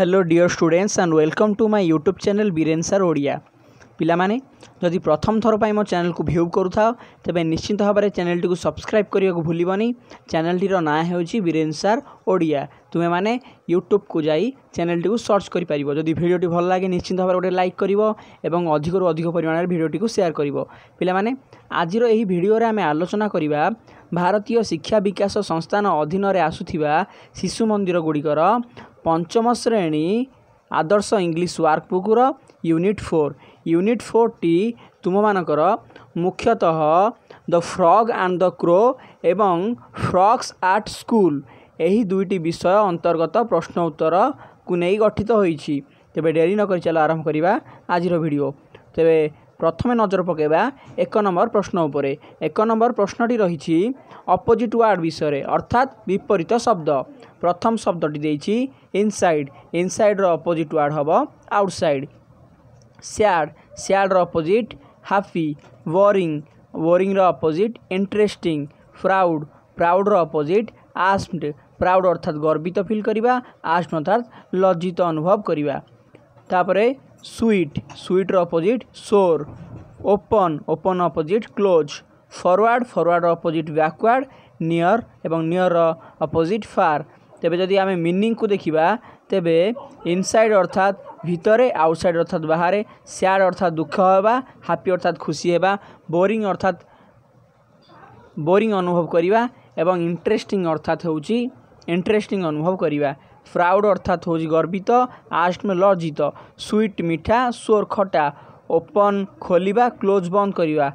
Hello dear students and welcome to my YouTube channel Biren sir Odia ପିଲାମାନେ ଯଦି ପ୍ରଥମ ଥର ପାଇଁ ମୋ ଚ୍ୟାନେଲ୍କୁ ଭ୍ୟୁ କରୁଥାଅ ତେବେ ନିଶ୍ଚିନ୍ତ ଭାବରେ ଚ୍ୟାନେଲ୍ଟିକୁ ସବସ୍କ୍ରାଇବ୍ କରିବାକୁ ଭୁଲିବନି ଚ୍ୟାନେଲ୍ଟିର ନାଁ ହେଉଛି ବୀରେନ୍ ସାର୍ ଓଡ଼ିଆ ତୁମେମାନେ ୟୁଟ୍ୟୁବ୍କୁ ଯାଇ ଚ୍ୟାନେଲ୍ଟିକୁ ସର୍ଚ୍ଚ କରିପାରିବ ଯଦି ଭିଡ଼ିଓଟି ଭଲ ଲାଗେ ନିଶ୍ଚିନ୍ତ ଭାବରେ ଗୋଟେ ଲାଇକ୍ କରିବ ଏବଂ ଅଧିକରୁ ଅଧିକ ପରିମାଣରେ ଭିଡ଼ିଓଟିକୁ ସେୟାର କରିବ ପିଲାମାନେ ଆଜିର ଏହି ଭିଡ଼ିଓରେ ଆମେ ଆଲୋଚନା କରିବା ଭାରତୀୟ ଶିକ୍ଷା ବିକାଶ ସଂସ୍ଥାନ ଅଧୀନରେ ଆସୁଥିବା ଶିଶୁ ମନ୍ଦିର ଗୁଡ଼ିକର ପଞ୍ଚମ ଶ୍ରେଣୀ ଆଦର୍ଶ ଇଂଲିଶ ୱାର୍କ ବୁକ୍ର ୟୁନିଟ୍ ଫୋର୍ ୟୁନିଟ୍ ଫୋର୍ଟି ତୁମମାନଙ୍କର ମୁଖ୍ୟତଃ the frog and the crow ଏବଂ ଫ୍ରଗ୍ସ ଆର୍ଟ ସ୍କୁଲ ଏହି ଦୁଇଟି ବିଷୟ ଅନ୍ତର୍ଗତ ପ୍ରଶ୍ନ ଉତ୍ତରକୁ ନେଇ ଗଠିତ ହୋଇଛି ତେବେ ଡେରି ନକରି ଚାଲ ଆରମ୍ଭ କରିବା ଆଜିର ଭିଡ଼ିଓ ତେବେ ପ୍ରଥମେ ନଜର ପକାଇବା ଏକ ନମ୍ବର ପ୍ରଶ୍ନ ଉପରେ ଏକ ନମ୍ବର ପ୍ରଶ୍ନଟି ରହିଛି ଅପୋଜିଟ୍ ୱାର୍ଡ଼ ବିଷୟରେ ଅର୍ଥାତ୍ ବିପରୀତ ଶବ୍ଦ ପ୍ରଥମ ଶବ୍ଦଟି ଦେଇଛି ଇନସାଇଡ଼ ଇନସାଇଡ଼ର ଅପୋଜିଟ୍ ୱାର୍ଡ଼ ହେବ ଆଉଟସାଇଡ଼ ସ୍ୟାଡ଼ ସ୍ୟାଡ଼ର ଅପୋଜିଟ୍ ହାପି ୱରିଙ୍ଗ ୱରିଙ୍ଗର ଅପୋଜିଟ୍ ଇଣ୍ଟରେଷ୍ଟିଂ ପ୍ରାଉଡ଼ ପ୍ରାଉଡ଼ର ଅପୋଜିଟ୍ ଆସ୍ମଡ଼ ପ୍ରାଉଡ଼ ଅର୍ଥାତ୍ ଗର୍ବିତ ଫିଲ୍ କରିବା ଆସ୍ମ ଅର୍ଥାତ୍ ଲଜ୍ଜିତ ଅନୁଭବ କରିବା ତାପରେ সুইট সুইটর opposite sour open open opposite close forward forward opposite backward near ଏବଂ ନିୟରର ଅପୋଜିଟ୍ ଫାର୍ ତେବେ ଯଦି ଆମେ ମିନିଂକୁ ଦେଖିବା ତେବେ ଇନସାଇଡ଼୍ ଅର୍ଥାତ୍ ଭିତରେ ଆଉଟସାଇଡ଼୍ ଅର୍ଥାତ୍ ବାହାରେ ସ୍ୟାଡ଼ ଅର୍ଥାତ୍ ଦୁଃଖ ହେବା ହାପି ଅର୍ଥାତ୍ ଖୁସି ହେବା ବୋରିଂ ଅର୍ଥାତ୍ ବୋରିଂ ଅନୁଭବ କରିବା ଏବଂ ଇଣ୍ଟରେଷ୍ଟିଂ ଅର୍ଥାତ୍ ହେଉଛି ଇଣ୍ଟରେଷ୍ଟିଂ ଅନୁଭବ କରିବା ପ୍ରାଉଡ଼୍ ଅର୍ଥାତ୍ ହେଉଛି ଗର୍ବିତ ଆଷ୍ଟ ମାନେ ଲଜ୍ଜିତ ସୁଇଟ୍ ମିଠା ସୋର୍ ଖଟା ଓପନ୍ ଖୋଲିବା କ୍ଲୋଜ୍ ବନ୍ଦ କରିବା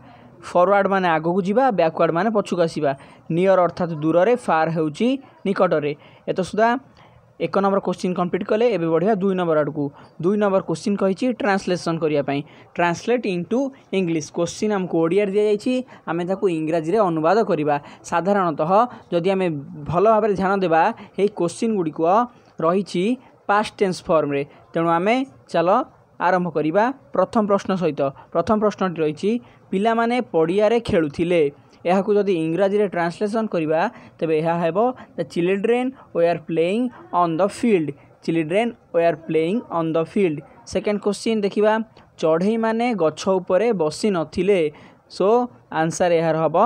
ଫରୱାର୍ଡ଼ ମାନେ ଆଗକୁ ଯିବା ବ୍ୟାକୱାର୍ଡ଼ ମାନେ ପଛକୁ ଆସିବା ନିୟର ଅର୍ଥାତ୍ ଦୂରରେ ଫାର୍ ହେଉଛି ନିକଟରେ ଏତସୁଦ୍ଧା ଏକ ନମ୍ବର କୋଶ୍ଚିନ୍ କମ୍ପ୍ଲିଟ୍ କଲେ ଏବେ ବଢ଼ିବା ଦୁଇ ନମ୍ବର ଆଡ଼କୁ ଦୁଇ ନମ୍ବର କୋଶ୍ଚିନ୍ କହିଛି ଟ୍ରାନ୍ସଲେସନ୍ କରିବା ପାଇଁ ଟ୍ରାନ୍ସଲେଟ୍ ଇଣ୍ଟୁ ଇଂଲିଶ କୋଶ୍ଚିନ୍ ଆମକୁ ଓଡ଼ିଆରେ ଦିଆଯାଇଛି ଆମେ ତାକୁ ଇଂରାଜୀରେ ଅନୁବାଦ କରିବା ସାଧାରଣତଃ ଯଦି ଆମେ ଭଲ ଭାବରେ ଧ୍ୟାନ ଦେବା ଏହି କୋଶ୍ଚିନ୍ ଗୁଡ଼ିକ ରହିଛି ପାଷ୍ଟ ଟେନ୍ସ ଫର୍ମରେ ତେଣୁ ଆମେ ଚାଲ ଆରମ୍ଭ କରିବା ପ୍ରଥମ ପ୍ରଶ୍ନ ସହିତ ପ୍ରଥମ ପ୍ରଶ୍ନଟି ରହିଛି ପିଲାମାନେ ପଡ଼ିଆରେ ଖେଳୁଥିଲେ ଏହାକୁ ଯଦି ଇଂରାଜୀରେ ଟ୍ରାନ୍ସଲେସନ୍ କରିବା ତେବେ ଏହା ହେବ the children were playing on the field children were playing on the field second question ଦେଖିବା ଚଢ଼େଇମାନେ ଗଛ ଉପରେ ବସି ନଥିଲେ ସୋ ଆନ୍ସର୍ ଏହାର ହେବ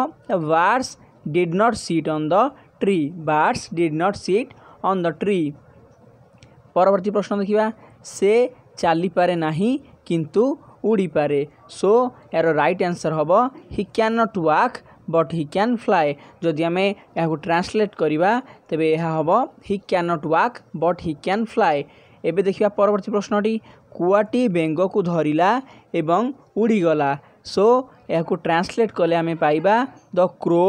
birds did not sit on the tree birds did not sit on the tree ପରବର୍ତ୍ତୀ ପ୍ରଶ୍ନ ଦେଖିବା ସେ ଚାଲିପାରେ ନାହିଁ କିନ୍ତୁ ଉଡ଼ିପାରେ ସୋ ଏହାର ରାଇଟ୍ ଆନ୍ସର୍ ହେବ he can not walk but he can fly ଯଦି ଆମେ ଏହାକୁ ଟ୍ରାନ୍ସଲେଟ୍ କରିବା ତେବେ ଏହା ହେବ he can not walk but he can fly ଏବେ ଦେଖିବା ପରବର୍ତ୍ତୀ ପ୍ରଶ୍ନଟି କୁଆଟି ବେଙ୍ଗକୁ ଧରିଲା ଏବଂ ଉଡ଼ିଗଲା ସୋ ଏହାକୁ ଟ୍ରାନ୍ସଲେଟ୍ କଲେ ଆମେ ପାଇବା the crow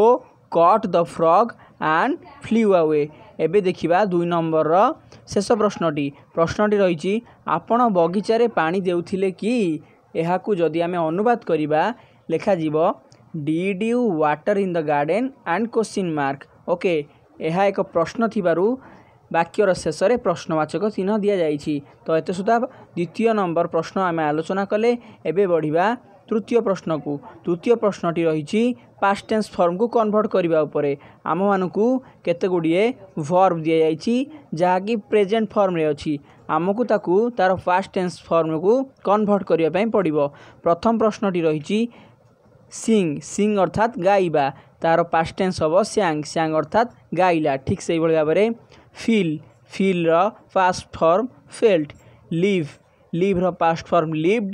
caught the frog and flew away ଏବେ ଦେଖିବା ଦୁଇ ନମ୍ବରର ଶେଷ ପ୍ରଶ୍ନଟି ପ୍ରଶ୍ନଟି ରହିଛି ଆପଣ ବଗିଚାରେ ପାଣି ଦେଉଥିଲେ କି ଏହାକୁ ଯଦି ଆମେ ଅନୁବାଦ କରିବା ଲେଖାଯିବ did you water in the garden and question mark okay ଏହା ଏକ ପ୍ରଶ୍ନ ଥିବାରୁ ବାକ୍ୟର ଶେଷରେ ପ୍ରଶ୍ନବାଚକ ଚିହ୍ନ ଦିଆଯାଇଛି ତ ଏତେ ସୁଦ୍ଧା ଦ୍ୱିତୀୟ ନମ୍ବର ପ୍ରଶ୍ନ ଆମେ ଆଲୋଚନା କଲେ ଏବେ ବଢ଼ିବା তৃতীয় প্রশ্নকু তৃতীয় প্রশ্নটি রয়েছে পাস্ট টেন্স ফর্মকু কনভর্ট করা উপরে আমি কতগুড়ি ভর্ব দিয়েছি যা কি প্রেজেট ফর্মে অমুক তাকে তার পাস্ট টেন্স ফর্মকু কনভর্ট করা পড়ব প্রথম প্রশ্নটি রয়েছে সিং সিং অর্থাৎ গাইবা তার পাস্ট টেন্স হব স্যাং স্যাং অর্থাৎ গাইলা ঠিক সেইভাবে ভাবে ফিল ফিল্র পাস্ট ফর্ম ফেল্ট লিভ লিভ্র পাস্ট ফর্ম লিভড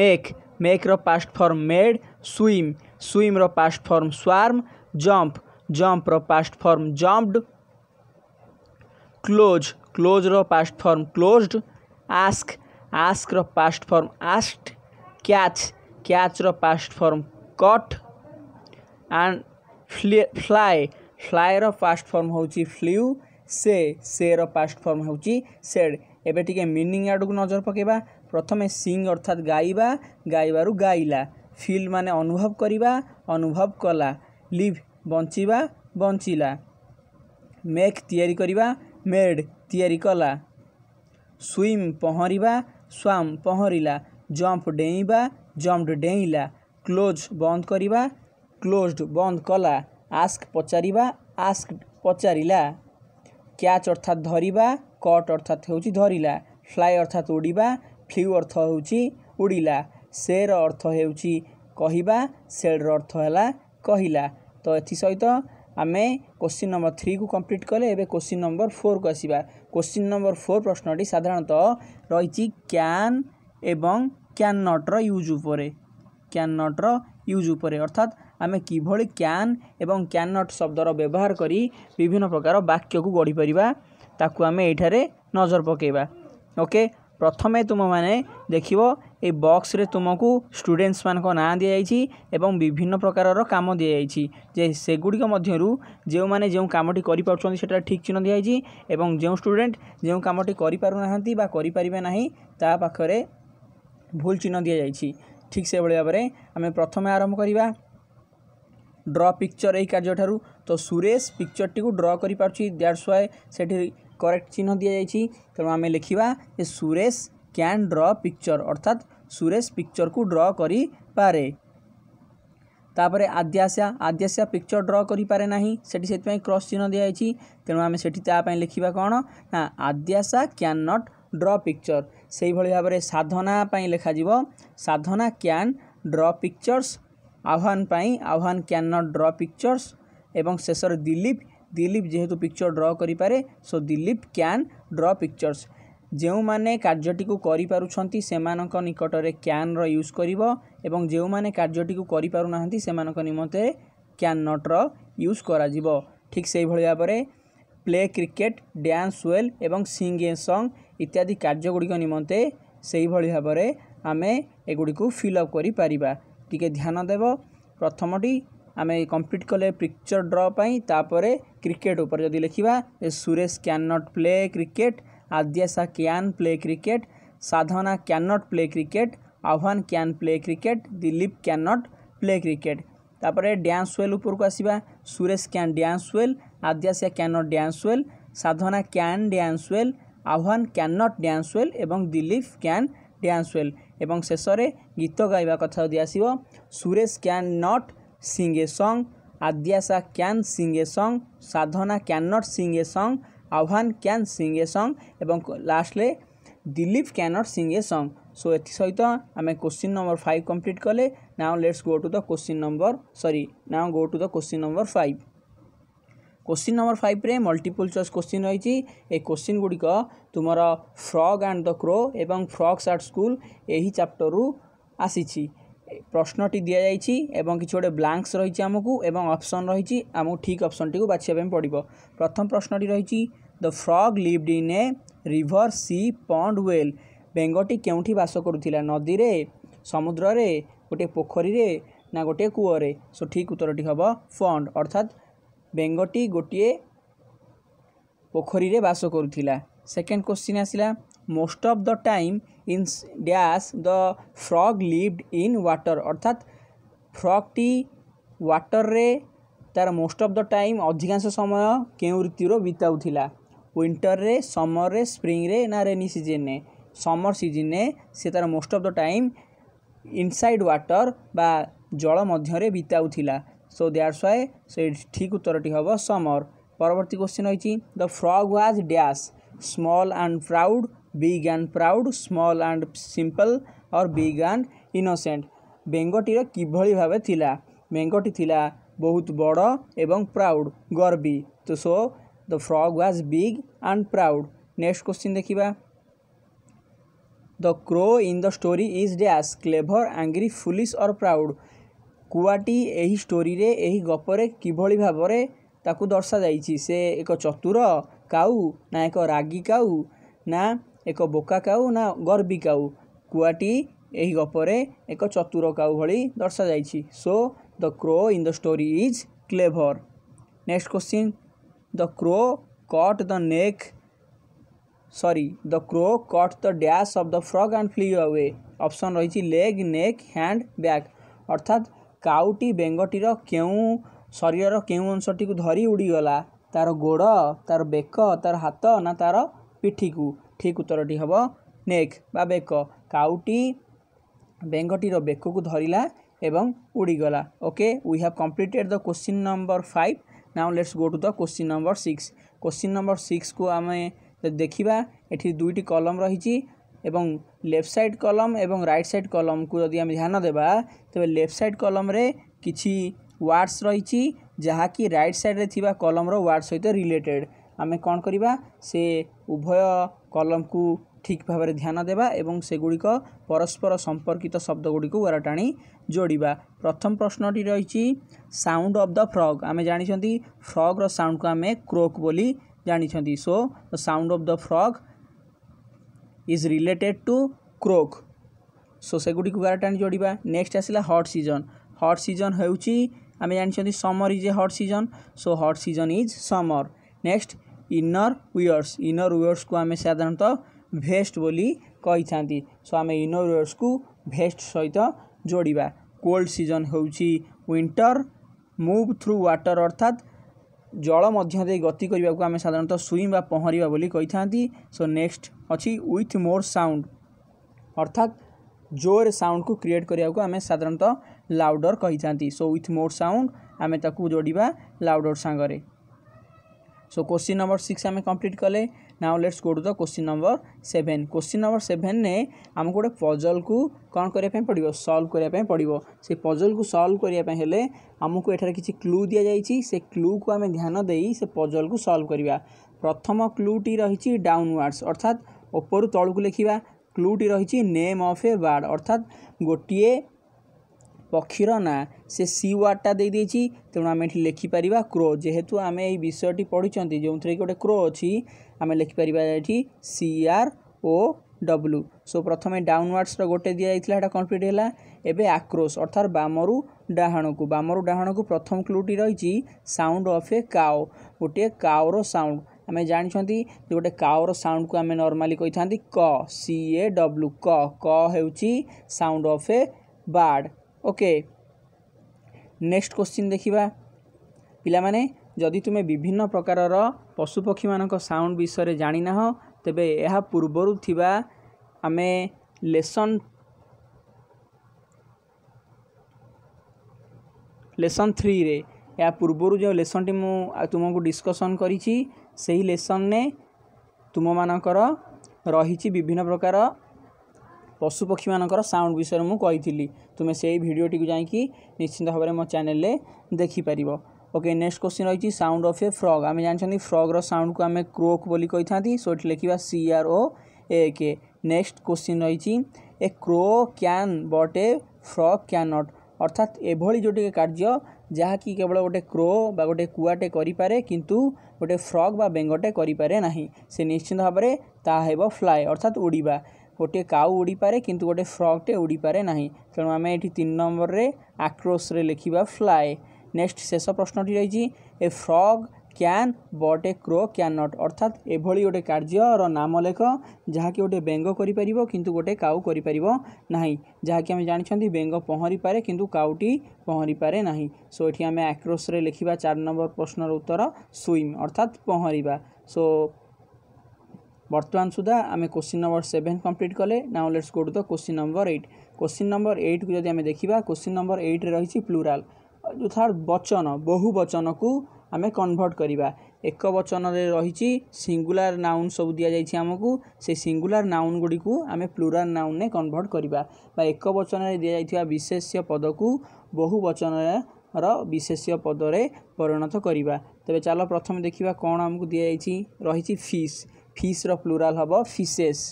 ମେକ୍ ମେକ୍ର ପାଷ୍ଟ ଫର୍ମ ମେଡ୍ ସୁଇମ୍ ସୁଇମ୍ର ପାଷ୍ଟ ଫର୍ମ ସ୍ୱାର୍ମ ଜମ୍ପ ଜମ୍ପର ପାଷ୍ଟ ଫର୍ମ ଜମ୍ପଡ୍ କ୍ଲୋଜ୍ କ୍ଲୋଜ୍ର ପାଷ୍ଟ ଫର୍ମ କ୍ଲୋଜ୍ଡ ଆସ୍କ ଆସ୍କର ପାଷ୍ଟ ଫର୍ମ ଆସ୍ଟ କ୍ୟାଚ୍ କ୍ୟାଚ୍ର past form caught and fly ଫ୍ଲାଏର past form ହେଉଛି flew say ସେର past form ହେଉଛି shed ଏବେ ଟିକେ ମିନିଂ ଆଡ଼କୁ ନଜର ପକାଇବା ପ୍ରଥମେ ସିଂ ଅର୍ଥାତ୍ ଗାଇବା ଗାଇବାରୁ ଗାଇଲା ଫିଲ୍ ମାନେ ଅନୁଭବ କରିବା ଅନୁଭବ କଲା ଲିଭ୍ ବଞ୍ଚିବା ବଞ୍ଚିଲା ମେକ୍ ତିଆରି କରିବା ମେଡ୍ ତିଆରି କଲା ସୁଇମ୍ ପହଁରିବା ସ୍ୱାମ୍ ପହଁରିଲା ଜମ୍ପ ଡେଇଁବା ଜମ୍ପଡ୍ ଡେଇଁଲା କ୍ଲୋଜ୍ ବନ୍ଦ କରିବା କ୍ଲୋଜ୍ଡ ବନ୍ଦ କଲା ଆସ୍କ ପଚାରିବା ଆସ୍କ ପଚାରିଲା କ୍ୟାଚ୍ ଅର୍ଥାତ୍ ଧରିବା କଟ୍ ଅର୍ଥାତ୍ ହେଉଛି ଧରିଲା ଫ୍ଲାଏ ଅର୍ଥାତ୍ ଉଡ଼ିବା ଫ୍ଲ୍ୟୁ ଅର୍ଥ ହେଉଛି ଉଡ଼ିଲା ସେର ଅର୍ଥ ହେଉଛି କହିବା ସେଡ଼୍ର ଅର୍ଥ ହେଲା କହିଲା ତ ଏଥିସହିତ ଆମେ କୋଶ୍ଚିନ୍ ନମ୍ବର ଥ୍ରୀକୁ କମ୍ପ୍ଲିଟ୍ କଲେ ଏବେ କୋଶ୍ଚିନ୍ ନମ୍ବର ଫୋର୍କୁ ଆସିବା କୋଶ୍ଚିନ୍ ନମ୍ବର ଫୋର୍ ପ୍ରଶ୍ନଟି ସାଧାରଣତଃ ରହିଛି କ୍ୟାନ୍ ଏବଂ କ୍ୟାନ୍ ନଟ୍ର ୟୁଜ୍ ଉପରେ କ୍ୟାନ୍ ନଟ୍ର ୟୁଜ୍ ଉପରେ ଅର୍ଥାତ୍ ଆମେ କିଭଳି କ୍ୟାନ୍ ଏବଂ କ୍ୟାନ୍ ନଟ୍ ଶବ୍ଦର ବ୍ୟବହାର କରି ବିଭିନ୍ନ ପ୍ରକାର ବାକ୍ୟକୁ ଗଢ଼ିପାରିବା ତାକୁ ଆମେ ଏଇଠାରେ ନଜର ପକାଇବା ଓକେ ପ୍ରଥମେ ତୁମମାନେ ଦେଖିବ ଏ ବକ୍ସରେ ତୁମକୁ ଷ୍ଟୁଡ଼େଣ୍ଟସ୍ମାନଙ୍କ ନାଁ ଦିଆଯାଇଛି ଏବଂ ବିଭିନ୍ନ ପ୍ରକାରର କାମ ଦିଆଯାଇଛି ଯେ ସେଗୁଡ଼ିକ ମଧ୍ୟରୁ ଯେଉଁମାନେ ଯେଉଁ କାମଟି କରିପାରୁଛନ୍ତି ସେଠାରେ ଠିକ୍ ଚିହ୍ନ ଦିଆଯାଇଛି ଏବଂ ଯେଉଁ ଷ୍ଟୁଡ଼େଣ୍ଟ ଯେଉଁ କାମଟି କରିପାରୁନାହାନ୍ତି ବା କରିପାରିବେ ନାହିଁ ତା ପାଖରେ ଭୁଲ ଚିହ୍ନ ଦିଆଯାଇଛି ଠିକ୍ ସେଭଳି ଭାବରେ ଆମେ ପ୍ରଥମେ ଆରମ୍ଭ କରିବା ଡ୍ର ପିକ୍ଚର ଏହି କାର୍ଯ୍ୟଠାରୁ ତ ସୁରେଶ ପିକ୍ଚରଟିକୁ ଡ୍ର କରିପାରୁଛି ଦ୍ୟାଟ୍ସ ୱାଏ ସେଠି କରେକ୍ଟ ଚିହ୍ନ ଦିଆଯାଇଛି ତେଣୁ ଆମେ ଲେଖିବା ଯେ ସୁରେଶ କ୍ୟାନ୍ ଡ୍ର ପିକ୍ଚର ଅର୍ଥାତ୍ ସୁରେଶ ପିକ୍ଚରକୁ ଡ୍ର କରିପାରେ ତାପରେ ଆଦ୍ୟାସା ଆଦ୍ୟାସା ପିକ୍ଚର ଡ୍ର କରିପାରେ ନାହିଁ ସେଠି ସେଥିପାଇଁ କ୍ରସ୍ ଚିହ୍ନ ଦିଆଯାଇଛି ତେଣୁ ଆମେ ସେଠି ତା ପାଇଁ ଲେଖିବା କ'ଣ ନା Adyasa can not draw picture ସେହିଭଳି ଭାବରେ ସାଧନା ପାଇଁ ଲେଖାଯିବ Sadhana can draw pictures Ahwan ପାଇଁ ଆହ୍ୱାନ କ୍ୟାନ୍ ନଟ୍ ଡ୍ର ପିକ୍ଚର୍ସ ଏବଂ ଶେଷରେ ଦିଲ୍ଲୀପ ଦିଲୀପ ଯେହେତୁ ପିକ୍ଚର ଡ୍ର କରିପାରେ so Dilip can draw pictures ଯେଉଁମାନେ କାର୍ଯ୍ୟଟିକୁ କରିପାରୁଛନ୍ତି ସେମାନଙ୍କ ନିକଟରେ କ୍ୟାନ୍ର ୟୁଜ୍ କରିବ ଏବଂ ଯେଉଁମାନେ କାର୍ଯ୍ୟଟିକୁ କରିପାରୁନାହାନ୍ତି ସେମାନଙ୍କ ନିମନ୍ତେ କ୍ୟାନ୍ ନଟ୍ର ୟୁଜ୍ କରାଯିବ ଠିକ୍ ସେହିଭଳି ଭାବରେ ପ୍ଲେ କ୍ରିକେଟ୍ ଡ୍ୟାନ୍ସ ୱେଲ୍ ଏବଂ ସିଙ୍ଗ ଏ ସଙ୍ଗ ଇତ୍ୟାଦି କାର୍ଯ୍ୟଗୁଡ଼ିକ ନିମନ୍ତେ ସେହିଭଳି ଭାବରେ ଆମେ ଏଗୁଡ଼ିକୁ ଫିଲ୍ଅପ୍ କରିପାରିବା ଟିକେ ଧ୍ୟାନ ଦେବ ପ୍ରଥମଟି ଆମେ କମ୍ପ୍ଲିଟ୍ କଲେ ପିକ୍ଚର୍ ଡ୍ର ପାଇଁ ତାପରେ କ୍ରିକେଟ୍ ଉପରେ ଯଦି ଲେଖିବା Suresh can not play cricket Adyasha can play cricket Sadhana can not play cricket Ahwan can play cricket Dilip can not play cricket ତାପରେ ଡ୍ୟାନ୍ସ ୱେଲ୍ ଉପରକୁ ଆସିବା Suresh can dance well Adyasha can not dance well Sadhana can dance well Ahwan can not dance well ଏବଂ Dilip can dance well ଏବଂ ଶେଷରେ ଗୀତ ଗାଇବା କଥା ଯଦି ଆସିବ Suresh can not sing a song, Adhyasa can sing a song, Sadhana cannot sing a song, Avan can sing a song এবং lastly Dilip cannot sing a song so এটি সহিত আমি কোশ্চিন নম্বর ফাইভ কমপ্লিট কলে now let's go to the question number sorry now go to the question number five question number ফাইভে multiple choice question রয়েছে এই question গুড়িক তোমার frog and দ ক্রো এবং frogs art school এই চ্যাপ্টরু আসিছি ପ୍ରଶ୍ନଟି ଦିଆଯାଇଛି ଏବଂ କିଛି ଗୋଟେ ବ୍ଲାଙ୍କସ୍ ରହିଛି ଆମକୁ ଏବଂ ଅପସନ୍ ରହିଛି ଆମକୁ ଠିକ୍ ଅପସନ୍ଟିକୁ ବାଛିବା ପାଇଁ ପଡ଼ିବ ପ୍ରଥମ ପ୍ରଶ୍ନଟି ରହିଛି the frog lived in a river sea pond well ବେଙ୍ଗଟି କେଉଁଠି ବାସ କରୁଥିଲା ନଦୀରେ ସମୁଦ୍ରରେ ଗୋଟିଏ ପୋଖରୀରେ ନା ଗୋଟିଏ କୂଅରେ ସୋ ଠିକ୍ ଉତ୍ତରଟି ହେବ ଫଣ୍ଡ ଅର୍ଥାତ୍ ବେଙ୍ଗଟି ଗୋଟିଏ ପୋଖରୀରେ ବାସ କରୁଥିଲା সেকেন্ড কোশ্চিନ୍ ଆସିଲା most of the time in dash the frog lived in water ଅର୍ଥାତ୍ ଫ୍ରଗ୍ଟି ୱାଟର୍ରେ ତା'ର ମୋଷ୍ଟ ଅଫ୍ ଦ ଟାଇମ୍ ଅଧିକାଂଶ ସମୟ କେଉଁ ଋତୁର ବିତାଉଥିଲା ୱିଣ୍ଟର୍ରେ ସମର୍ରେ ସ୍ପ୍ରିଙ୍ଗରେ ନା ରେନି ସିଜନ୍ରେ ସମର୍ ସିଜନ୍ରେ ସେ ତା'ର most of the time inside water ବା ଜଳ ମଧ୍ୟରେ ବିତାଉଥିଲା ସୋ ଦ୍ୟାଟ୍ସ ୱାଏ ସେ ଠିକ୍ ଉତ୍ତରଟି ହେବ ସମର୍ ପରବର୍ତ୍ତୀ କୋଶ୍ଚିନ୍ ରହିଛି the frog was dash small and proud big and proud small and simple or big and innocent ବେଙ୍ଗଟିର କିଭଳି ଭାବେ ଥିଲା ବେଙ୍ଗଟି ଥିଲା ବହୁତ ବଡ଼ ଏବଂ ପ୍ରାଉଡ଼୍ ଗର୍ବି ତ so the frog was big and proud next question ଦେଖିବା the crow in the story is dash clever angry foolish or proud କୁଆଟି ଏହି ଷ୍ଟୋରିରେ ଏହି ଗପରେ କିଭଳି ଭାବରେ ତାକୁ ଦର୍ଶାଯାଇଛି ସେ ଏକ ଚତୁର କାଉ ନା ଏକ ରାଗି କାଉ ନା ଏକ ବୋକା କାଉ ନା ଗର୍ବୀ କାଉ କୁଆଟି ଏହି ଗପରେ ଏକ ଚତୁର କାଉ ଭଳି ଦର୍ଶାଯାଇଛି so the crow in the story is clever next question the crow caught the neck sorry the crow caught the dash of the frog and flew away option ରହିଛି ଲେଗ୍ ନେକ୍ ହ୍ୟାଣ୍ଡ ବ୍ୟାକ୍ ଅର୍ଥାତ୍ କାଉଟି ବେଙ୍ଗଟିର କେଉଁ ଶରୀରର କେଉଁ ଅଂଶଟିକୁ ଧରି ଉଡ଼ିଗଲା ତାର ଗୋଡ଼ ତାର ବେକ ତାର ହାତ ନା ତାର ପିଠିକୁ ଠିକ୍ ଉତ୍ତରଟି ହେବ ନେକ୍ ବା ବେକ କାଉଟି ବେଙ୍ଗଟିର ବେକକୁ ଧରିଲା ଏବଂ ଉଡ଼ିଗଲା okay we have completed the question number five now let's go to the question number six question number ସିକ୍ସକୁ ଆମେ ଦେଖିବା ଏଠି ଦୁଇଟି କଲମ ରହିଛି ଏବଂ ଲେଫ୍ଟ ସାଇଡ଼୍ କଲମ ଏବଂ ରାଇଟ୍ ସାଇଡ଼୍ କଲମକୁ ଯଦି ଆମେ ଧ୍ୟାନ ଦେବା ତେବେ ଲେଫ୍ଟ ସାଇଡ଼୍ କଲମରେ କିଛି ୱାର୍ଡସ୍ ରହିଛି ଯାହାକି ରାଇଟ୍ ସାଇଡ଼୍ରେ ଥିବା କଲମର ୱାର୍ଡ଼ ସହିତ ରିଲେଟେଡ଼୍ ଆମେ କ'ଣ କରିବା ସେ ଉଭୟ କଲମକୁ ଠିକ୍ ଭାବରେ ଧ୍ୟାନ ଦେବା ଏବଂ ସେଗୁଡ଼ିକ ପରସ୍ପର ସମ୍ପର୍କିତ ଶବ୍ଦଗୁଡ଼ିକୁ ୱାର ଟାଣି ଯୋଡ଼ିବା ପ୍ରଥମ ପ୍ରଶ୍ନଟି ରହିଛି ସାଉଣ୍ଡ ଅଫ୍ ଦ ଫ୍ରଗ୍ ଆମେ ଜାଣିଛନ୍ତି ଫ୍ରଗ୍ର ସାଉଣ୍ଡକୁ ଆମେ କ୍ରୋକ୍ ବୋଲି ଜାଣିଛନ୍ତି so the sound of the frog is related to croak so ସେଗୁଡ଼ିକୁ ୱାର ଯୋଡ଼ିବା ନେକ୍ସଟ୍ ଆସିଲା ହଟ୍ ସିଜନ୍ ହଟ୍ ସିଜନ୍ ହେଉଛି ଆମେ ଜାଣିଛନ୍ତି summer is a hot season so hot season is summer next inner wears inner ୱିୟର୍ସକୁ ଆମେ ସାଧାରଣତଃ ଭେଷ୍ଟ ବୋଲି କହିଥାନ୍ତି ସୋ ଆମେ ଇନର୍ ୱିୟର୍ସକୁ ଭେଷ୍ଟ ସହିତ ଯୋଡ଼ିବା କୋଲ୍ଡ ସିଜନ୍ ହେଉଛି ୱିଣ୍ଟର ମୁଭ୍ ଥ୍ରୁ ୱାଟର ଅର୍ଥାତ୍ ଜଳ ମଧ୍ୟ ଦେଇ ଗତି କରିବାକୁ ଆମେ ସାଧାରଣତଃ ସୁଇମ୍ ବା ପହଁରିବା ବୋଲି କହିଥାନ୍ତି ସୋ ନେକ୍ସଟ ଅଛି ୱିଥ୍ ମୋର୍ ସାଉଣ୍ଡ ଅର୍ଥାତ୍ ଜୋରେ ସାଉଣ୍ଡକୁ କ୍ରିଏଟ୍ କରିବାକୁ ଆମେ ସାଧାରଣତଃ ଲାଉଡ଼ର କହିଛନ୍ତି ସୋ ୱିଥ୍ ମୋର୍ ସାଉଣ୍ଡ ଆମେ ତାକୁ ଯୋଡ଼ିବା ଲାଉଡ଼ର ସାଙ୍ଗରେ ସୋ କୋଶ୍ଚିନ୍ ନମ୍ବର ସିକ୍ସ ଆମେ କମ୍ପ୍ଲିଟ୍ କଲେ now let's go to the question number seven question number ସେଭେନ୍ରେ ଆମକୁ ଗୋଟେ ପଜଲ୍କୁ କ'ଣ କରିବା ପାଇଁ ପଡ଼ିବ ସଲ୍ଭ କରିବା ପାଇଁ ପଡ଼ିବ ସେ ପଜଲ୍କୁ ସଲ୍ଭ କରିବା ପାଇଁ ହେଲେ ଆମକୁ ଏଠାରେ କିଛି କ୍ଲୁ ଦିଆଯାଇଛି ସେ କ୍ଲୁକୁ ଆମେ ଧ୍ୟାନ ଦେଇ ସେ ପଜଲ୍କୁ ସଲ୍ଭ କରିବା ପ୍ରଥମ କ୍ଲୁଟି ରହିଛି ଡାଉନୱାର୍ଡ଼ସ୍ ଅର୍ଥାତ୍ ଉପରୁ ତଳକୁ ଲେଖିବା କ୍ଲୁଟି ରହିଛି ନେମ୍ ଅଫ୍ ଏ ୱାର୍ଡ଼ ଅର୍ଥାତ୍ ଗୋଟିଏ ପକ୍ଷୀର ନାଁ ସେ ସି ୱାର୍ଡ଼ଟା ଦେଇଦେଇଛି ତେଣୁ ଆମେ ଏଠି ଲେଖିପାରିବା କ୍ରୋ ଯେହେତୁ ଆମେ ଏଇ ବିଷୟଟି ପଢ଼ିଛନ୍ତି ଯେଉଁଥିରେ କି ଗୋଟେ କ୍ରୋ ଅଛି ଆମେ ଲେଖିପାରିବା ଏଠି C R O W so ପ୍ରଥମେ ଡାଉନୱାର୍ଡ଼ସ୍ର ଗୋଟେ ଦିଆଯାଇଥିଲା ସେଇଟା କମ୍ପ୍ଲିଟ୍ ହେଲା ଏବେ ଆକ୍ରୋଶ ଅର୍ଥାତ୍ ବାମରୁ ଡାହାଣକୁ ବାମରୁ ଡାହାଣକୁ ପ୍ରଥମ କ୍ଲୁଟି ରହିଛି ସାଉଣ୍ଡ ଅଫ୍ ଏ କାଓ ଗୋଟିଏ କାଓର ସାଉଣ୍ଡ ଆମେ ଜାଣିଛନ୍ତି ଯେ ଗୋଟେ କାଓର ସାଉଣ୍ଡକୁ ଆମେ ନର୍ମାଲି କହିଥାନ୍ତି କ ସି ଏ ଡବ୍ଲୁ କ କ ହେଉଛି sound of a bird okay next question ଦେଖିବା ପିଲାମାନେ ଯଦି ତୁମେ ବିଭିନ୍ନ ପ୍ରକାରର ପଶୁପକ୍ଷୀମାନଙ୍କ ସାଉଣ୍ଡ ବିଷୟରେ ଜାଣିନାହ ତେବେ ଏହା ପୂର୍ବରୁ ଥିବା ଆମେ ଲେସନ୍ ଲେସନ୍ ଥ୍ରୀରେ ଏହା ପୂର୍ବରୁ ଯେଉଁ ଲେସନ୍ଟି ମୁଁ ତୁମକୁ ଡିସ୍କସନ୍ କରିଛି ସେହି ଲେସନ୍ରେ ତୁମମାନଙ୍କର ରହିଛି ବିଭିନ୍ନ ପ୍ରକାର पशुपक्षी मान साउंड विषय में मुझे तुम्हें से ही भिडियो निश्चिंत भाव में मो चेल देखिपार ओके नेक्स्ट क्वेश्चन रही साउंड अफ ए फ्रग आम जानते फ्रग्र साउंड को आम क्रोक बोली था सो लिखा सी आर ओ ए के नेक्स्ट क्वेश्चन रही ए क्रो क्या बट ए फ्रग क्या नट अर्थात एभली जो टे कार्य जहाँकि केवल गोटे क्रो बा गोटे कूआटे करें कितु गोटे फ्रग बा बेंगटे ना से निश्चिंत भाव ताब फ्लाए अर्थात उड़ा ଗୋଟିଏ କାଉ ଉଡ଼ିପାରେ କିନ୍ତୁ ଗୋଟେ ଫ୍ରକ୍ଟେ ଉଡ଼ିପାରେ ନାହିଁ ତେଣୁ ଆମେ ଏଠି ତିନି ନମ୍ବରରେ ଆକ୍ରୋଶରେ ଲେଖିବା ଫ୍ଲାଏ ନେକ୍ସଟ ଶେଷ ପ୍ରଶ୍ନଟି ରହିଛି a frog can but a crow can not ଅର୍ଥାତ୍ ଏଭଳି ଗୋଟେ କାର୍ଯ୍ୟର ନାମ ଲେଖ ଯାହାକି ଗୋଟେ ବେଙ୍ଗ କରିପାରିବ କିନ୍ତୁ ଗୋଟେ କାଉ କରିପାରିବ ନାହିଁ ଯାହାକି ଆମେ ଜାଣିଛନ୍ତି ବେଙ୍ଗ ପହଁରିପାରେ କିନ୍ତୁ କାଉଟି ପହଁରିପାରେ ନାହିଁ ସୋ ଏଠି ଆମେ ଆକ୍ରୋଶରେ ଲେଖିବା ଚାରି ନମ୍ବର ପ୍ରଶ୍ନର ଉତ୍ତର ସୁଇମ୍ ଅର୍ଥାତ୍ ପହଁରିବା ସୋ বর্তমান সুদ্ধা আমি কোশ্চিন নম্বর সেভেন কমপ্লিট কলে now let's go to the question number eight question number এইটକୁ যদি ଆମେ ଦେଖିବା କୋଶ୍ଚିନ୍ ନମ୍ବର ଏଇଟ୍ରେ ରହିଛି ପ୍ଲୁରାଲ୍ ଯଥାର୍ଥ ବଚନ ବହୁ ବଚନକୁ ଆମେ କନଭର୍ଟ କରିବା ଏକ ବଚନରେ ରହିଛି ସିଙ୍ଗୁଲାର ନାଉନ୍ ସବୁ ଦିଆଯାଇଛି ଆମକୁ ସେ ସିଙ୍ଗୁଲାର ନାଉନ୍ ଗୁଡ଼ିକୁ ଆମେ ପ୍ଲୁରାଲ ନାଉନ୍ରେ କନଭର୍ଟ କରିବା ବା ଏକ ବଚନରେ ଦିଆଯାଇଥିବା ବିଶେଷ୍ୟ ପଦକୁ ବହୁ ବଚନର ବିଶେଷ୍ୟ ପଦରେ ପରିଣତ କରିବା ତେବେ ଚାଲ ପ୍ରଥମେ ଦେଖିବା କ'ଣ ଆମକୁ ଦିଆଯାଇଛି ରହିଛି ଫିସ୍ ଫିସ୍ର ପ୍ଲୁରାଲ୍ ହେବ fishes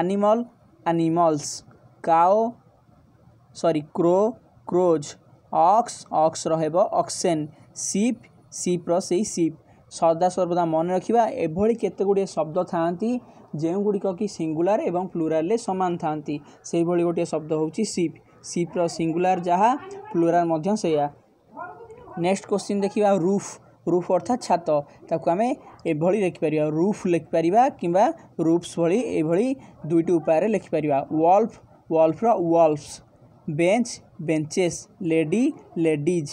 animal animals cow sorry crow crows ox ଅକ୍ସର ହେବ ଅକ୍ସେନ୍ ସିପ୍ ସିପ୍ର ସେଇ ସିପ୍ ସଦା ସର୍ବଦା ମନେ ରଖିବା ଏଭଳି କେତେ ଗୁଡ଼ିଏ ଶବ୍ଦ ଥାଆନ୍ତି ଯେଉଁଗୁଡ଼ିକ କି ସିଙ୍ଗୁଲାର ଏବଂ ପ୍ଲୁରାଲରେ ସମାନ ଥାଆନ୍ତି ସେଇଭଳି ଗୋଟିଏ ଶବ୍ଦ ହେଉଛି ସିପ୍ ସିପ୍ର ସିଙ୍ଗୁଲାର ଯାହା ପ୍ଲୁରାଲ ମଧ୍ୟ ସେଇଆ ନେକ୍ସଟ କ୍ୱେଶ୍ଚିନ୍ ଦେଖିବା ରୁଫ୍ ରୁଫ୍ ଅର୍ଥାତ୍ ଛାତ ତାକୁ ଆମେ ଏଭଳି ଲେଖିପାରିବା ରୁଫ୍ ଲେଖିପାରିବା କିମ୍ବା ରୁଫ୍ସ ଭଳି ଏଭଳି ଦୁଇଟି ଉପାୟରେ ଲେଖିପାରିବା ୱାଲ୍ଫ ୱାଲ୍ଫର wolves bench benches lady ladies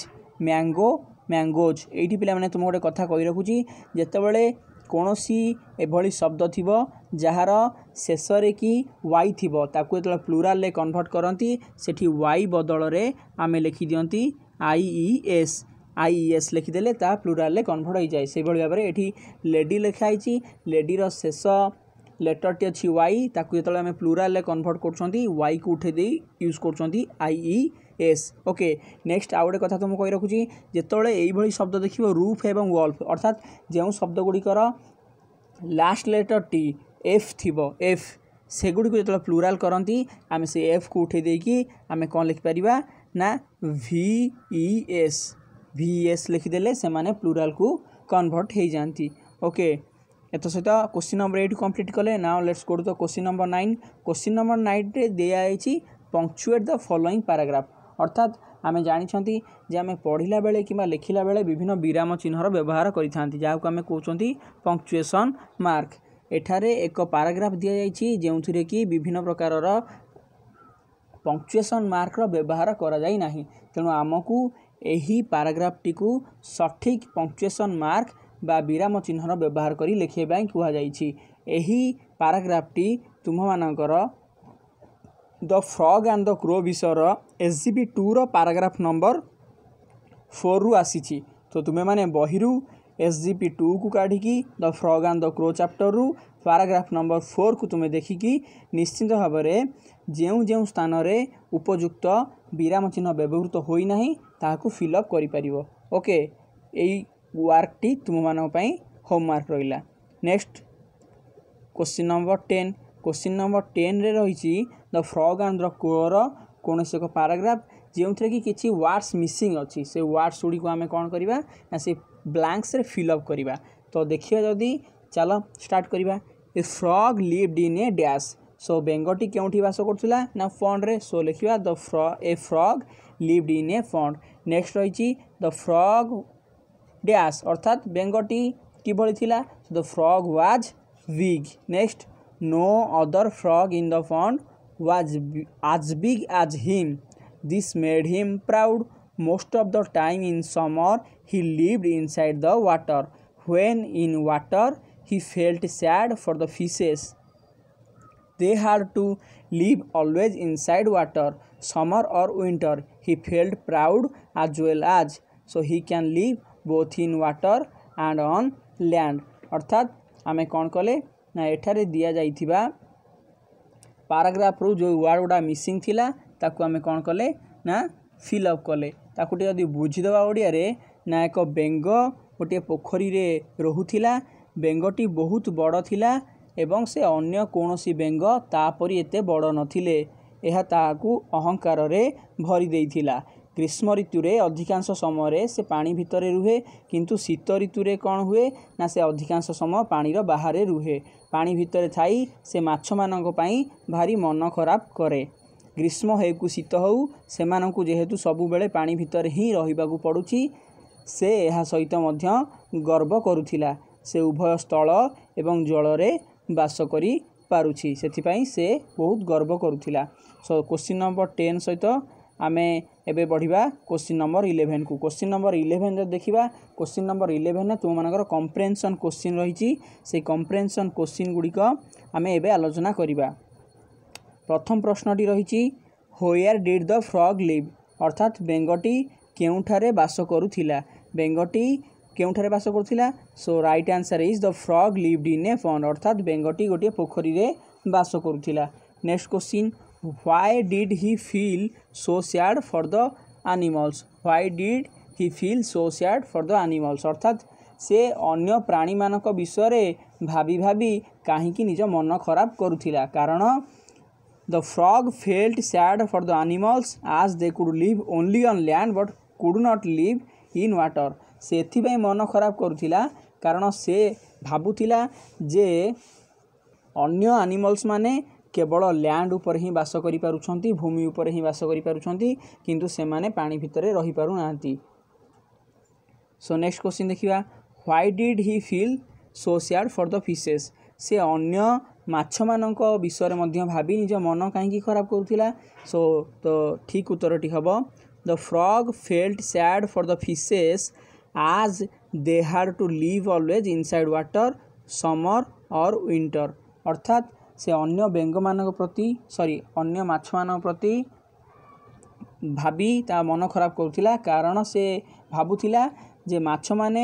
mango mangoes ଏଇଠି ପିଲାମାନେ ତୁମକୁ ଗୋଟେ କଥା କହି ରଖୁଛି ଯେତେବେଳେ କୌଣସି ଏଭଳି ଶବ୍ଦ ଥିବ ଯାହାର ଶେଷରେ କି ୱାଇ ଥିବ ତାକୁ ଯେତେବେଳେ ପ୍ଲୁରାଲରେ କନଭର୍ଟ କରନ୍ତି ସେଠି ୱାଇ ବଦଳରେ ଆମେ ଲେଖିଦିଅନ୍ତି ଆଇ ଇ ଏସ୍ ଆଇଇଏସ୍ ଲେଖିଦେଲେ ତାହା ପ୍ଲୁରାଲ୍ରେ କନଭର୍ଟ ହୋଇଯାଏ ସେହିଭଳି ଭାବରେ ଏଠି ଲେଡ଼ି ଲେଖାହେଇଛି ଲେଡ଼ିର ଶେଷ ଲେଟର୍ଟି ଅଛି ୱାଇ ତାକୁ ଯେତେବେଳେ ଆମେ ପ୍ଲୁରାଲ୍ରେ କନଭର୍ଟ କରୁଛନ୍ତି ୱାଇକୁ ଉଠାଇ ଦେଇ ୟୁଜ୍ କରୁଛନ୍ତି ଆଇଇ ଏସ୍ ଓକେ ନେକ୍ସଟ ଆଉ ଗୋଟେ କଥା ତ ମୁଁ କହି ରଖୁଛି ଯେତେବେଳେ ଏଇଭଳି ଶବ୍ଦ ଦେଖିବ ରୁଫ୍ ଏବଂ ୱଲ୍ଫ ଅର୍ଥାତ୍ ଯେଉଁ ଶବ୍ଦଗୁଡ଼ିକର ଲାଷ୍ଟ ଲେଟର୍ଟି ଏଫ୍ ଥିବ ଏଫ୍ ସେଗୁଡ଼ିକୁ ଯେତେବେଳେ ପ୍ଲୁରାଲ୍ କରନ୍ତି ଆମେ ସେ ଏଫ୍କୁ ଉଠାଇ ଦେଇକି ଆମେ କ'ଣ ଲେଖିପାରିବା ନା ଭି ଇ ଏସ୍ ଭିଏସ୍ ଲେଖିଦେଲେ ସେମାନେ ପ୍ଲୁରାଲ୍କୁ କନଭର୍ଟ ହୋଇଯାଆନ୍ତି ଓକେ ଏତ ସହିତ କୋଶ୍ଚିନ୍ ନମ୍ବର ଏଇଟ୍ କମ୍ପ୍ଲିଟ୍ କଲେ now let's go to the question number nine question number ନାଇନ୍ରେ ଦିଆଯାଇଛି ପଙ୍କଚୁଏଟ୍ ଦ ଫଲୋଇଂ ପାରାଗ୍ରାଫ୍ ଅର୍ଥାତ୍ ଆମେ ଜାଣିଛନ୍ତି ଯେ ଆମେ ପଢ଼ିଲା ବେଳେ କିମ୍ବା ଲେଖିଲା ବେଳେ ବିଭିନ୍ନ ବିରାମ ଚିହ୍ନର ବ୍ୟବହାର କରିଥାନ୍ତି ଯାହାକୁ ଆମେ କହୁଛନ୍ତି ପଙ୍କଚୁଏସନ୍ ମାର୍କ ଏଠାରେ ଏକ ପାରାଗ୍ରାଫ ଦିଆଯାଇଛି ଯେଉଁଥିରେ କି ବିଭିନ୍ନ ପ୍ରକାରର ପଙ୍କଚୁଏସନ୍ ମାର୍କର ବ୍ୟବହାର କରାଯାଇ ନାହିଁ ତେଣୁ ଆମକୁ ଏହି ପାରାଗ୍ରାଫଟିକୁ ସଠିକ୍ ପଙ୍କ୍ଚୁଏସନ୍ ମାର୍କ ବା ବିରାମ ଚିହ୍ନର ବ୍ୟବହାର କରି ଲେଖିବା ପାଇଁ କୁହାଯାଇଛି ଏହି ପାରାଗ୍ରାଫଟି ତୁମମାନଙ୍କର the frog and the crow ବିଷୟର ଏସ୍ ଜି ବି ଟୁର ପାରାଗ୍ରାଫ୍ ନମ୍ବର ଫୋର୍ରୁ ଆସିଛି ତ ତୁମେମାନେ ବହିରୁ ଏସ୍ ଜି ପି ଟୁକୁ କାଢ଼ିକି the frog and the crow ଚାପ୍ଟରରୁ ପାରାଗ୍ରାଫ୍ ନମ୍ବର ଫୋର୍କୁ ତୁମେ ଦେଖିକି ନିଶ୍ଚିନ୍ତ ଭାବରେ ଯେଉଁ ଯେଉଁ ସ୍ଥାନରେ ଉପଯୁକ୍ତ ବିରାମ ଚିହ୍ନ ବ୍ୟବହୃତ ହୋଇନାହିଁ ତାହାକୁ ଫିଲ୍ଅପ୍ କରିପାରିବ ଓକେ ଏଇ ୱାର୍କଟି ତୁମମାନଙ୍କ ପାଇଁ ହୋମୱାର୍କ ରହିଲା next question number ten question number ଟେନ୍ରେ ରହିଛି ଦ ଫ୍ରଗ୍ ଆଣ୍ଡ ଦ କୋର କୌଣସି ଏକ ପାରାଗ୍ରାଫ ଯେଉଁଥିରେ କି କିଛି ୱାର୍ଡ଼ସ୍ ମିସିଂ ଅଛି ସେ ୱାର୍ଡ଼ସ୍ ଗୁଡ଼ିକୁ ଆମେ କ'ଣ କରିବା ନା ସେ ବ୍ଲାଙ୍କସରେ ଫିଲ୍ଅପ୍ କରିବା ତ ଦେଖିବା ଯଦି ଚାଲ ଷ୍ଟାର୍ଟ କରିବା a frog lived in a dash so बेंगटी क्यों बास करुला ना फंड्रे सो लिखा द फ्र a frog lived in a pond next रही द फ्रग डैश अर्थात बेंगटी किभली the frog was big next no other frog in the pond was as big as him this made him proud most of the time in summer he lived inside the water when in water he felt sad for the fishes They had to live always inside water, summer or winter. He felt proud as well as. So he can live both in water and on land. অর্থাৎ ଆମେ କ'ଣ କଲେ ନା ଏଠାରେ ଦିଆଯାଇଥିବା ପାରାଗ୍ରାଫରୁ ଯେଉଁ ward ଗୁଡ଼ା missing ଥିଲା ତାକୁ ଆମେ କ'ଣ କଲେ ନା ଫିଲ୍ ଅପ୍ କଲେ ତାକୁ ଟିକେ ଯଦି ବୁଝିଦେବା ଓଡ଼ିଆରେ ନା ଏକ ବେଙ୍ଗ ଗୋଟିଏ ପୋଖରୀରେ ରହୁଥିଲା ବେଙ୍ଗଟି ବହୁତ ବଡ଼ ଥିଲା ଏବଂ ସେ ଅନ୍ୟ କୌଣସି ବେଙ୍ଗ ତା'ପରି ଏତେ ବଡ଼ ନଥିଲେ ଏହା ତାହାକୁ ଅହଙ୍କାରରେ ଭରି ଦେଇଥିଲା ଗ୍ରୀଷ୍ମ ଋତୁରେ ଅଧିକାଂଶ ସମୟରେ ସେ ପାଣି ଭିତରେ ରୁହେ କିନ୍ତୁ ଶୀତ ଋତୁରେ କ'ଣ ହୁଏ ନା ସେ ଅଧିକାଂଶ ସମୟ ପାଣିର ବାହାରେ ରୁହେ ପାଣି ଭିତରେ ଥାଇ ସେ ମାଛମାନଙ୍କ ପାଇଁ ଭାରି ମନ ଖରାପ କରେ ଗ୍ରୀଷ୍ମ ହେଉକୁ ଶୀତ ହେଉ ସେମାନଙ୍କୁ ଯେହେତୁ ସବୁବେଳେ ପାଣି ଭିତରେ ହିଁ ରହିବାକୁ ପଡ଼ୁଛି ସେ ଏହା ସହିତ ମଧ୍ୟ ଗର୍ବ କରୁଥିଲା ସେ ଉଭୟ ସ୍ଥଳ ଏବଂ ଜଳରେ ବାସ କରିପାରୁଛି ସେଥିପାଇଁ ସେ ବହୁତ ଗର୍ବ କରୁଥିଲା ସୋ କୋଶ୍ଚିନ୍ ନମ୍ବର ଟେନ୍ ସହିତ ଆମେ ଏବେ ବଢ଼ିବା କୋଶ୍ଚିନ୍ ନମ୍ବର ଇଲେଭେନ୍କୁ କୋଶ୍ଚିନ୍ ନମ୍ବର ଇଲେଭେନ୍ରେ ଦେଖିବା କୋଶ୍ଚିନ୍ ନମ୍ବର ଇଲେଭେନ୍ରେ ତୁମମାନଙ୍କର କମ୍ପ୍ରେନ୍ସନ୍ କୋଶ୍ଚିନ୍ ରହିଛି ସେଇ କମ୍ପ୍ରେନ୍ସନ୍ କୋଶ୍ଚିନ୍ ଗୁଡ଼ିକ ଆମେ ଏବେ ଆଲୋଚନା କରିବା ପ୍ରଥମ ପ୍ରଶ୍ନଟି ରହିଛି where did the frog live ଅର୍ଥାତ୍ ବେଙ୍ଗଟି କେଉଁଠାରେ ବାସ କରୁଥିଲା ବେଙ୍ଗଟି କେଉଁଠାରେ ବାସ କରୁଥିଲା so right answer is the frog lived in a pond ଅର୍ଥାତ୍ ବେଙ୍ଗଟି ଗୋଟିଏ ପୋଖରୀରେ ବାସ କରୁଥିଲା next question why did he feel so sad for the animals why did he feel so sad for the animals অর্থাৎ সে অন্য প্রাণীমানଙ୍କ ବିଷୟରେ ଭାବି ଭାବି କାହିଁକି ନିଜ ମନ ଖରାପ କରୁଥିଲା କାରଣ the frog felt sad for the animals as they could live only on land but could not live in water ସେଥିପାଇଁ ମନ ଖରାପ କରୁଥିଲା କାରଣ ସେ ଭାବୁଥିଲା ଯେ ଅନ୍ୟ ଆନିମଲ୍ସ ମାନେ କେବଳ ଲ୍ୟାଣ୍ଡ ଉପରେ ହିଁ ବାସ କରିପାରୁଛନ୍ତି ଭୂମି ଉପରେ ହିଁ ବାସ କରିପାରୁଛନ୍ତି କିନ୍ତୁ ସେମାନେ ପାଣି ଭିତରେ ରହିପାରୁନାହାନ୍ତି ସୋ ନେକ୍ସଟ କ୍ୱେଶ୍ଚିନ୍ ଦେଖିବା why did he feel so sad for the fishes ସେ ଅନ୍ୟ ମାଛମାନଙ୍କ ବିଷୟରେ ମଧ୍ୟ ଭାବି ନିଜ ମନ କାହିଁକି ଖରାପ କରୁଥିଲା ସୋ ତ ଠିକ୍ ଉତ୍ତରଟି ହେବ the frog felt sad for the fishes as they had to live always inside water summer or winter অর্থাৎ সে অন্য বেঙ্গମାନଙ୍କ প্রতি সরি অন্য ମାଛମାନଙ୍କ ପ୍ରତି ଭାବି ତା ମନ ଖରାପ କରୁଥିଲା କାରଣ ସେ ଭାବୁଥିଲା ଯେ ମାଛମାନେ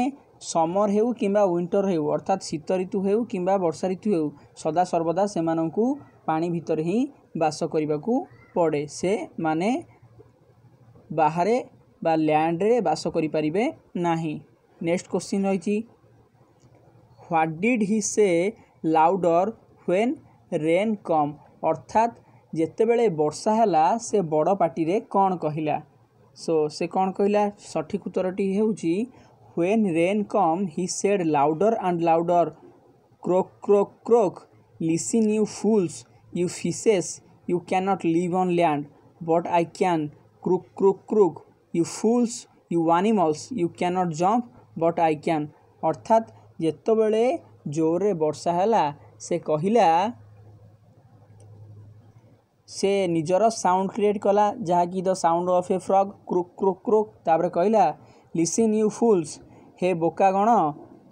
ସମର ହେଉ କିମ୍ବା ୱିଣ୍ଟର ହେଉ ଅର୍ଥାତ୍ ଶୀତ ଋତୁ ହେଉ କିମ୍ବା ବର୍ଷା ଋତୁ ହେଉ ସଦାସର୍ବଦା ସେମାନଙ୍କୁ ପାଣି ଭିତରେ ହିଁ ବାସ କରିବାକୁ ପଡ଼େ ସେମାନେ ବାହାରେ বা ল্যান্ডরে বাস করিপারিবে ନାହିଁ ନେକ୍ସଟ କ୍ୱେଶ୍ଚିନ୍ ରହିଛି what did he say louder when rain କମ୍ ଅର୍ଥାତ୍ ଯେତେବେଳେ ବର୍ଷା ହେଲା ସେ ବଡ଼ ପାଟିରେ କ'ଣ କହିଲା ସୋ ସେ କ'ଣ କହିଲା ସଠିକ୍ ଉତ୍ତରଟି ହେଉଛି when rain come he said louder and louder croak croak croak listen you fools you fishes you can not live on land but I can croak croak croak you fools you animals you can't jump but I can ଅର୍ଥାତ୍ ଯେତେବେଳେ ଜୋରରେ ବର୍ଷା ହେଲା ସେ କହିଲା ସେ ନିଜର sound create କଲା ଯାହାକି the sound of a frog croak croak croak ତାପରେ କହିଲା ଲିସିନ୍ ୟୁ ଫୁଲ୍ସ ହେ ବୋକା ଗଣ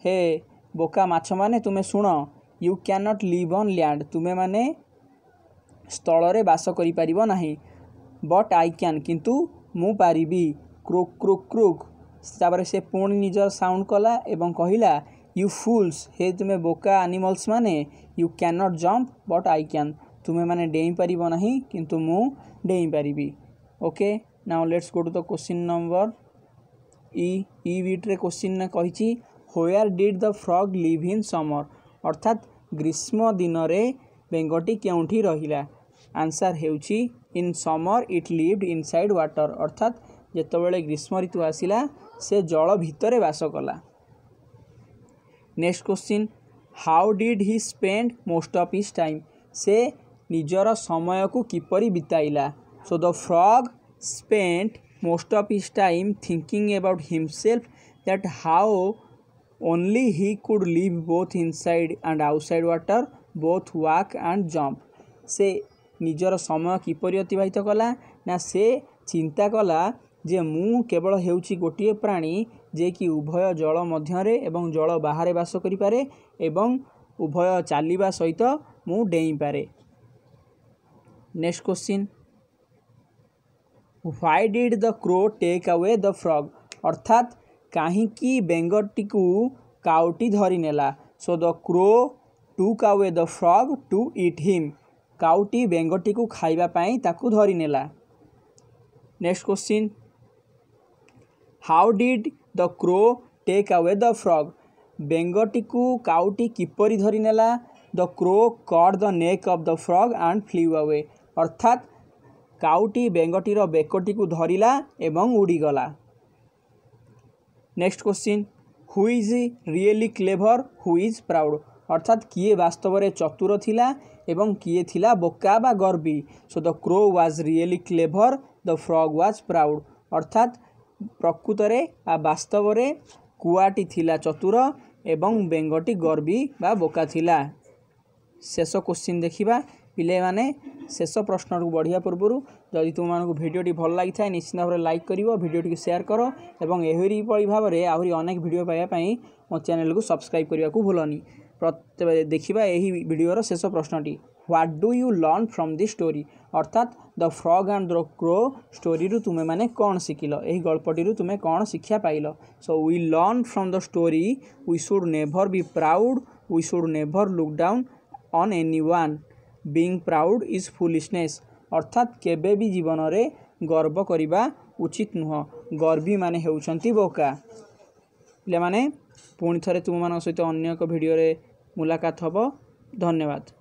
ହେ ବୋକା ମାଛମାନେ ତୁମେ ଶୁଣ you can't live on land ତୁମେମାନେ ସ୍ଥଳରେ ବାସ କରିପାରିବ ନାହିଁ ବଟ୍ ଆଇ କ୍ୟାନ୍ କିନ୍ତୁ ମୁଁ ପାରିବି। Croak croak croak. ତା'ପରେ ସେ ପୁଣି ନିଜର ସାଉଣ୍ଡ କଲା ଏବଂ କହିଲା, ୟୁ ଫୁଲ୍ସ, ହେ ତୁମେ ବୋକା ଆନିମଲ୍ସମାନେ। You cannot jump, but I can. ତୁମେମାନେ ଡେଇଁପାରିବ ନାହିଁ କିନ୍ତୁ ମୁଁ ଡେଇଁପାରିବି। Okay, now let's go to the question number ଇ ଇ ବିଟରେ କ୍ୱେଶ୍ଚିନ୍ କହିଛି where did the frog live in summer ଅର୍ଥାତ୍ ଗ୍ରୀଷ୍ମ ଦିନରେ ବେଙ୍ଗଟି କେଉଁଠି ରହିଲା? ଆନ୍ସର ହେଉଛି in summer it lived inside water अर्थात जिते बड़े ग्रीष्म ऋतु आसला से जल भितर बास कला next question how did he spend most of his time से निजर समय को किपर बीतला so the frog spent most of his time thinking about himself that how only he could live both inside and outside water both walk and jump से ନିଜର ସମୟ କିପରି ଅତିବାହିତ କଲା ନା ସେ ଚିନ୍ତା କଲା ଯେ ମୁଁ କେବଳ ହେଉଛି ଗୋଟିଏ ପ୍ରାଣୀ ଯେ କି ଉଭୟ ଜଳ ମଧ୍ୟରେ ଏବଂ ଜଳ ବାହାରେ ବାସ କରିପାରେ ଏବଂ ଉଭୟ ଚାଲିବା ସହିତ ମୁଁ ଡେଇଁପାରେ next question why did the crow take away the frog ଅର୍ଥାତ୍ କାହିଁକି ବେଙ୍ଗଟିକୁ କାଉଟି ଧରିନେଲା so the crow took away the frog to eat him କାଉଟି ବେଙ୍ଗଟିକୁ ଖାଇବା ପାଇଁ ତାକୁ ଧରିନେଲା next question how did the crow take away the frog ବେଙ୍ଗଟିକୁ କାଉଟି କିପରି ଧରିନେଲା the crow caught the neck of the frog and flew away ଅର୍ଥାତ୍ କାଉଟି ବେଙ୍ଗଟିର ବେକଟିକୁ ଧରିଲା ଏବଂ ଉଡ଼ିଗଲା next question who is really clever who is proud ଅର୍ଥାତ୍ କିଏ ବାସ୍ତବରେ ଚତୁର ଥିଲା ଏବଂ କିଏ ଥିଲା ବୋକା ବା ଗର୍ବୀ so the crow was really clever the frog was proud ଅର୍ଥାତ୍ ପ୍ରକୃତରେ ବା ବାସ୍ତବରେ କୁଆଟି ଥିଲା ଚତୁର ଏବଂ ବେଙ୍ଗଟି ଗର୍ବୀ ବା ବୋକା ଥିଲା ଶେଷ କୋଶ୍ଚିନ୍ ଦେଖିବା ପିଲାମାନେ ଶେଷ ପ୍ରଶ୍ନକୁ ବଢ଼ିବା ପୂର୍ବରୁ ଯଦି ତୁମମାନଙ୍କୁ ଭିଡ଼ିଓଟି ଭଲ ଲାଗିଥାଏ ନିଶ୍ଚିତ ଭାବରେ ଲାଇକ୍ କରିବ ଭିଡ଼ିଓଟିକୁ ସେୟାର କର ଏବଂ ଏହିପରି ଭାବରେ ଆହୁରି ଅନେକ ଭିଡ଼ିଓ ପାଇବା ପାଇଁ ମୋ ଚ୍ୟାନେଲକୁ ସବସ୍କ୍ରାଇବ୍ କରିବାକୁ ଭୁଲନି ଦେଖିବା ଏହି ଭିଡ଼ିଓର ଶେଷ ପ୍ରଶ୍ନଟି what do you learn from the story ଅର୍ଥାତ୍ the frog and the crow ଷ୍ଟୋରିରୁ ତୁମେମାନେ କ'ଣ ଶିଖିଲ ଏହି ଗଳ୍ପଟିରୁ ତୁମେ କ'ଣ ଶିକ୍ଷା ପାଇଲ so we learn from the story we should never be proud we should never look down on anyone being proud is foolishness ଅର୍ଥାତ୍ କେବେ ବି ଜୀବନରେ ଗର୍ବ କରିବା ଉଚିତ ନୁହଁ ଗର୍ବୀମାନେ ହେଉଛନ୍ତି ବୋକା ପିଲାମାନେ ପୁଣି ଥରେ ତୁମମାନଙ୍କ ସହିତ ଅନ୍ୟ ଏକ ଭିଡ଼ିଓରେ ମୁଲାକାତ ହେବ ଧନ୍ୟବାଦ